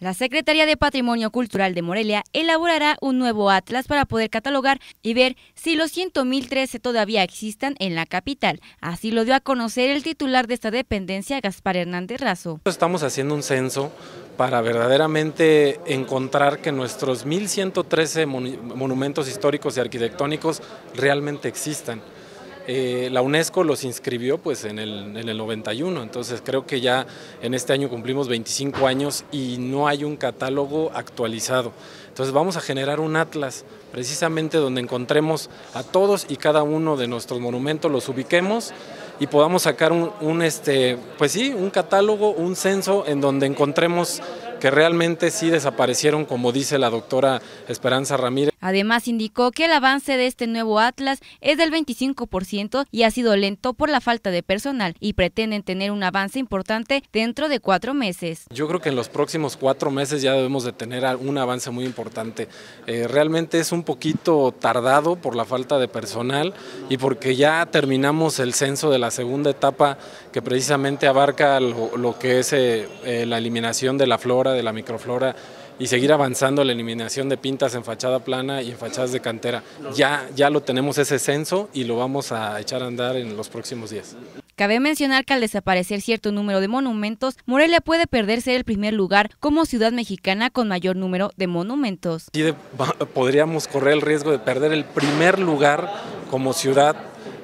La Secretaría de Patrimonio Cultural de Morelia elaborará un nuevo atlas para poder catalogar y ver si los 100.013 todavía existan en la capital. Así lo dio a conocer el titular de esta dependencia, Gaspar Hernández Razo. Estamos haciendo un censo para verdaderamente encontrar que nuestros 1.113 monumentos históricos y arquitectónicos realmente existan. Eh, la UNESCO los inscribió pues en el, 91, entonces creo que ya en este año cumplimos 25 años y no hay un catálogo actualizado. Entonces vamos a generar un atlas precisamente donde encontremos a todos y cada uno de nuestros monumentos, los ubiquemos y podamos sacar este, pues sí, un catálogo, un censo en donde encontremos que realmente sí desaparecieron, como dice la doctora Esperanza Ramírez. Además, indicó que el avance de este nuevo Atlas es del 25% y ha sido lento por la falta de personal y pretenden tener un avance importante dentro de cuatro meses. Yo creo que en los próximos cuatro meses ya debemos de tener un avance muy importante. Eh, realmente es un poquito tardado por la falta de personal y porque ya terminamos el censo de la segunda etapa que precisamente abarca lo, que es eh, eh, la eliminación de la flora, de la microflora y seguir avanzando la eliminación de pintas en fachada plana y en fachadas de cantera. Ya, ya lo tenemos ese censo y lo vamos a echar a andar en los próximos días. Cabe mencionar que al desaparecer cierto número de monumentos, Morelia puede perder ser el primer lugar como ciudad mexicana con mayor número de monumentos. podríamos correr el riesgo de perder el primer lugar como ciudad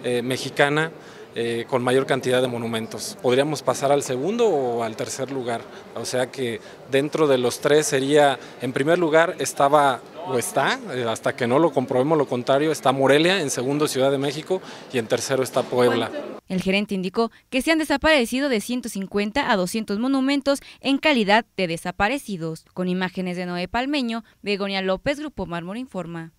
eh, mexicana eh, con mayor cantidad de monumentos. Podríamos pasar al segundo o al tercer lugar, o sea que dentro de los tres sería, en primer lugar estaba o está, eh, hasta que no lo comprobemos lo contrario, está Morelia, en segundo Ciudad de México y en tercero está Puebla. El gerente indicó que se han desaparecido de 150 a 200 monumentos en calidad de desaparecidos. Con imágenes de Noé Palmeño, Begonia López, Grupo Mármol Informa.